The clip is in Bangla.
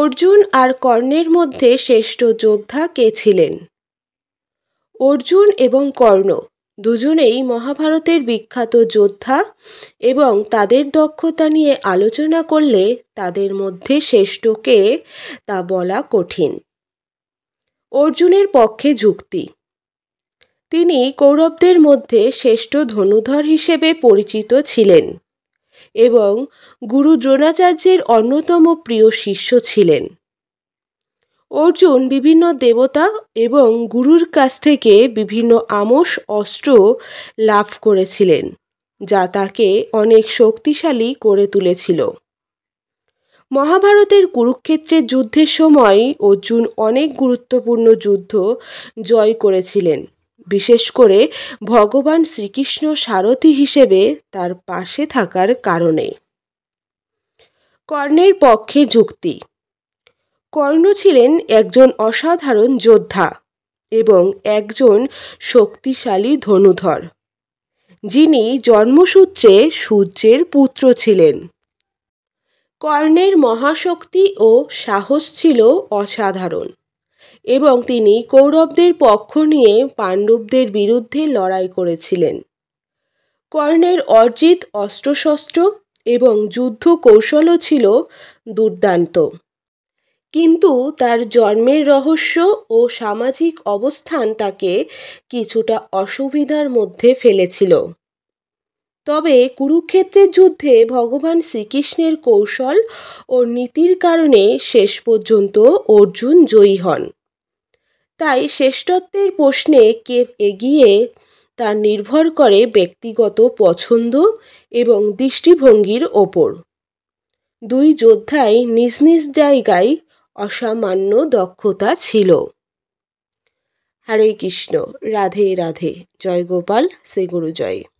অর্জুন আর কর্ণের মধ্যে শ্রেষ্ঠ যোদ্ধা কে ছিলেন অর্জুন এবং কর্ণ দুজনেই মহাভারতের বিখ্যাত যোদ্ধা এবং তাদের দক্ষতা নিয়ে আলোচনা করলে তাদের মধ্যে শ্রেষ্ঠ কে তা বলা কঠিন অর্জুনের পক্ষে যুক্তি তিনি কৌরবদের মধ্যে শ্রেষ্ঠ ধনুধর হিসেবে পরিচিত ছিলেন এবং গুরু দ্রোণাচার্যের অন্যতম প্রিয় শিষ্য ছিলেন অর্জুন বিভিন্ন দেবতা এবং গুরুর কাছ থেকে বিভিন্ন আমোষ অস্ত্র লাভ করেছিলেন যা তাকে অনেক শক্তিশালী করে তুলেছিল মহাভারতের কুরুক্ষেত্রের যুদ্ধের সময় অর্জুন অনেক গুরুত্বপূর্ণ যুদ্ধ জয় করেছিলেন বিশেষ করে ভগবান শ্রীকৃষ্ণ সারথি হিসেবে তার পাশে থাকার কারণে কর্ণের পক্ষে যুক্তি কর্ণ ছিলেন একজন অসাধারণ যোদ্ধা এবং একজন শক্তিশালী ধনুধর যিনি জন্মসূত্রে সূর্যের পুত্র ছিলেন কর্ণের মহাশক্তি ও সাহস ছিল অসাধারণ এবং তিনি কৌরবদের পক্ষ নিয়ে পাণ্ডবদের বিরুদ্ধে লড়াই করেছিলেন কর্ণের অর্জিত অস্ত্রশস্ত্র এবং যুদ্ধ কৌশলও ছিল দুর্দান্ত কিন্তু তার জন্মের রহস্য ও সামাজিক অবস্থান তাকে কিছুটা অসুবিধার মধ্যে ফেলেছিল তবে কুরুক্ষেত্রের যুদ্ধে ভগবান শ্রীকৃষ্ণের কৌশল ও নীতির কারণে শেষ পর্যন্ত অর্জুন জয়ী হন তাই শ্রেষ্ঠত্বের প্রশ্নে কে এগিয়ে তা নির্ভর করে ব্যক্তিগত পছন্দ এবং দৃষ্টিভঙ্গির ওপর দুই যোদ্ধায় নিজ নিজ জায়গায় অসামান্য দক্ষতা ছিল হরে কৃষ্ণ রাধে রাধে জয় গোপাল সে গুরু জয়